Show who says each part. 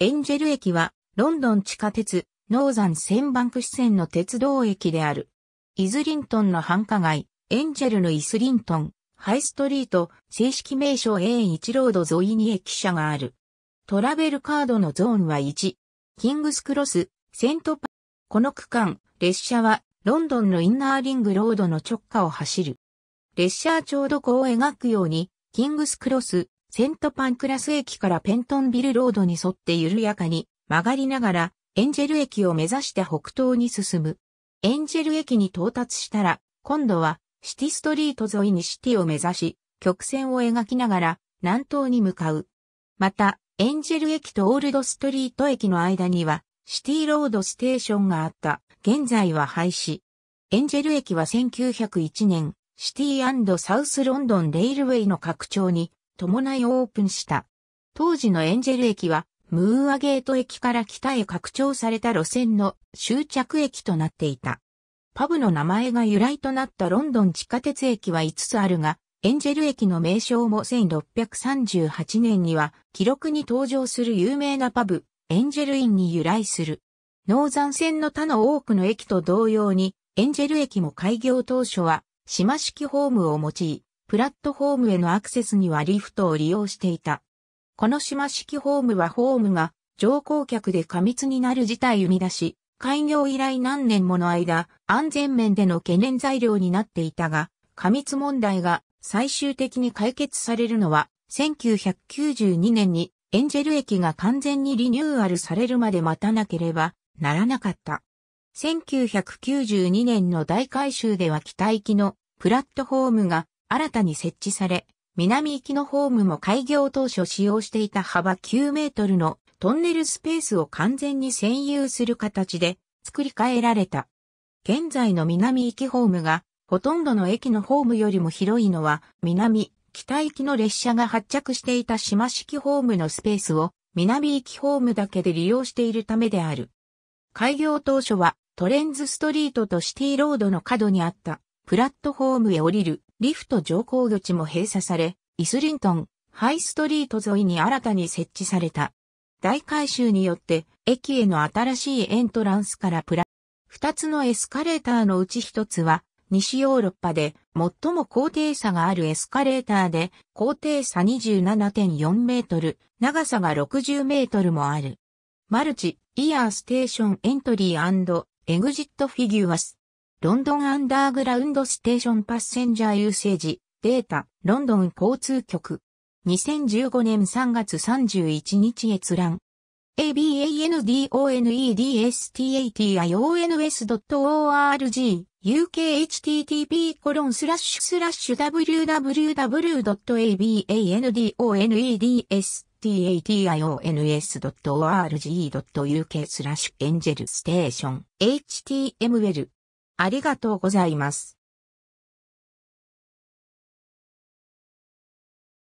Speaker 1: エンジェル駅は、ロンドン地下鉄、ノーザン線バンク支線の鉄道駅である。イズリントンの繁華街、エンジェルのイスリントン、ハイストリート、正式名称 A1 ロード沿いに駅舎がある。トラベルカードのゾーンは1。キングスクロス、セントパこの区間、列車は、ロンドンのインナーリングロードの直下を走る。列車はちょうどこう描くように、キングスクロス、セントパンクラス駅からペントンビルロードに沿って緩やかに曲がりながらエンジェル駅を目指して北東に進む。エンジェル駅に到達したら、今度はシティストリート沿いにシティを目指し、曲線を描きながら南東に向かう。また、エンジェル駅とオールドストリート駅の間には、シティロードステーションがあった。現在は廃止。エンジェル駅は1901年、シティサウスロンドンレイルウェイの拡張に伴いオープンした。当時のエンジェル駅は、ムーアゲート駅から北へ拡張された路線の終着駅となっていた。パブの名前が由来となったロンドン地下鉄駅は5つあるが、エンジェル駅の名称も1638年には記録に登場する有名なパブ、エンジェルインに由来する。ノーザン線の他の多くの駅と同様に、エンジェル駅も開業当初は島式ホームを用い、プラットフォームへのアクセスにはリフトを利用していた。この島式ホームはホームが乗降客で過密になる事態を生み出し、開業以来何年もの間、安全面での懸念材料になっていたが、過密問題が最終的に解決されるのは、1992年にエンジェル駅が完全にリニューアルされるまで待たなければならなかった。1992年の大改修では北行きのプラットフォームが新たに設置され、南行きのホームも開業当初使用していた幅9メートルのトンネルスペースを完全に占有する形で作り変えられた。現在の南行きホームがほとんどの駅のホームよりも広いのは南、北行きの列車が発着していた島式ホームのスペースを南行きホームだけで利用しているためである。開業当初はトレンズストリートとシティロードの角にあったプラットホームへ降りるリフト乗降口も閉鎖され、イスリントン、ハイストリート沿いに新たに設置された。大改修によって、駅への新しいエントランスからプラ、二つのエスカレーターのうち一つは、西ヨーロッパで最も高低差があるエスカレーターで、高低差27.4メートル、長さが60メートルもある。マルチ、イヤーステーションエントリーエグジットフィギュアス。ロンドンアンダーグラウンドステーションパッセンジャー優勢時、データ、ロンドン交通局。2015年3月31日閲覧。a b a n d o n e d s t a t i o n o r g ukhttp コロンスラッシュスラッシュ w w w a b a n d o n e d s t a t i o n o r g u k スラッシュエンジェルステーション html ありがとうございます。